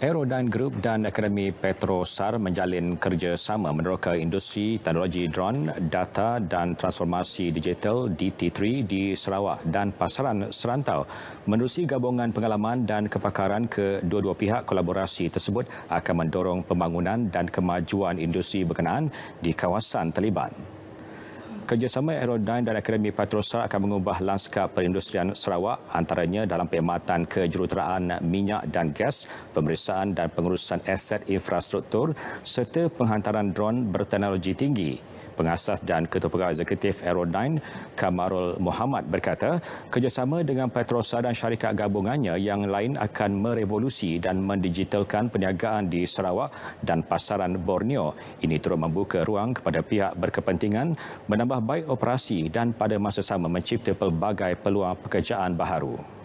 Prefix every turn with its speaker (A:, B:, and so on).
A: Aerodyne Group dan Akademi Petrosar menjalin kerjasama meneroka industri teknologi drone, data dan transformasi digital DT3 di Sarawak dan pasaran serantau. Menerusi gabungan pengalaman dan kepakaran ke dua-dua pihak kolaborasi tersebut akan mendorong pembangunan dan kemajuan industri berkenaan di kawasan terlibat kerjasama Aerodyne dan Akademi Petrosa akan mengubah lanskap perindustrian Sarawak antaranya dalam pematan kejuruteraan minyak dan gas, pemeriksaan dan pengurusan aset infrastruktur serta penghantaran drone berteknologi tinggi. Pengasas dan Ketua Pegawai Eksekutif Aerodyne Kamarul Muhammad berkata, kerjasama dengan Petrosa dan syarikat gabungannya yang lain akan merevolusi dan mendigitalkan perniagaan di Sarawak dan pasaran Borneo. Ini turut membuka ruang kepada pihak berkepentingan menambah baik operasi dan pada masa sama mencipta pelbagai peluang pekerjaan baharu.